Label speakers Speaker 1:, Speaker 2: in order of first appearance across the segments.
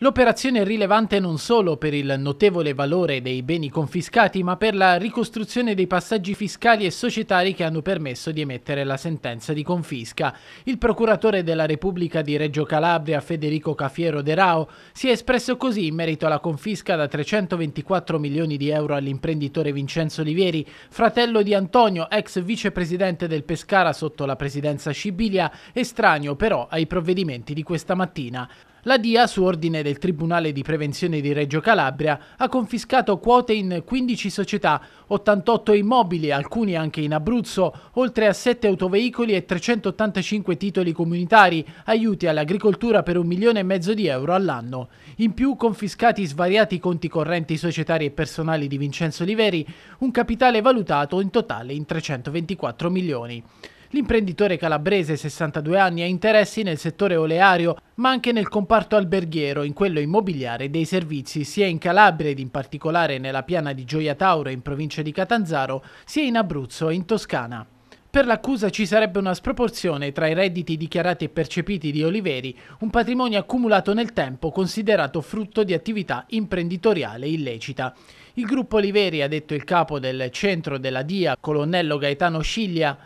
Speaker 1: L'operazione è rilevante non solo per il notevole valore dei beni confiscati, ma per la ricostruzione dei passaggi fiscali e societari che hanno permesso di emettere la sentenza di confisca. Il procuratore della Repubblica di Reggio Calabria, Federico Cafiero De Rao, si è espresso così in merito alla confisca da 324 milioni di euro all'imprenditore Vincenzo Olivieri, fratello di Antonio, ex vicepresidente del Pescara sotto la presidenza Scibilia, estraneo però ai provvedimenti di questa mattina. La DIA, su ordine del Tribunale di Prevenzione di Reggio Calabria, ha confiscato quote in 15 società, 88 immobili, alcuni anche in Abruzzo, oltre a 7 autoveicoli e 385 titoli comunitari, aiuti all'agricoltura per un milione e mezzo di euro all'anno. In più confiscati svariati conti correnti societari e personali di Vincenzo Liveri, un capitale valutato in totale in 324 milioni. L'imprenditore calabrese, 62 anni, ha interessi nel settore oleario, ma anche nel comparto alberghiero, in quello immobiliare e dei servizi, sia in Calabria ed in particolare nella piana di Gioia Tauro in provincia di Catanzaro, sia in Abruzzo e in Toscana. Per l'accusa ci sarebbe una sproporzione tra i redditi dichiarati e percepiti di Oliveri, un patrimonio accumulato nel tempo considerato frutto di attività imprenditoriale illecita. Il gruppo Oliveri, ha detto il capo del centro della DIA, colonnello Gaetano Sciglia,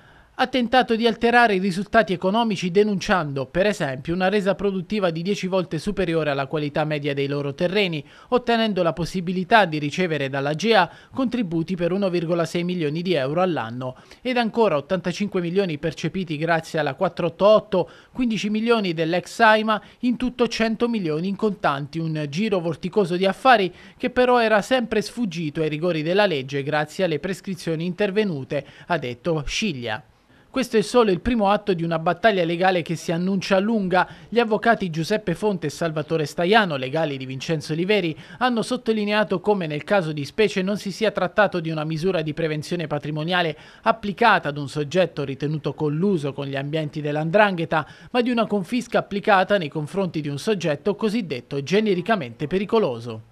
Speaker 1: ha tentato di alterare i risultati economici denunciando, per esempio, una resa produttiva di 10 volte superiore alla qualità media dei loro terreni, ottenendo la possibilità di ricevere dalla GEA contributi per 1,6 milioni di euro all'anno ed ancora 85 milioni percepiti grazie alla 488, 15 milioni dell'ex AIMA, in tutto 100 milioni in contanti, un giro vorticoso di affari che però era sempre sfuggito ai rigori della legge grazie alle prescrizioni intervenute, ha detto Sciglia. Questo è solo il primo atto di una battaglia legale che si annuncia lunga. Gli avvocati Giuseppe Fonte e Salvatore Staiano, legali di Vincenzo Oliveri, hanno sottolineato come nel caso di specie non si sia trattato di una misura di prevenzione patrimoniale applicata ad un soggetto ritenuto colluso con gli ambienti dell'andrangheta, ma di una confisca applicata nei confronti di un soggetto cosiddetto genericamente pericoloso.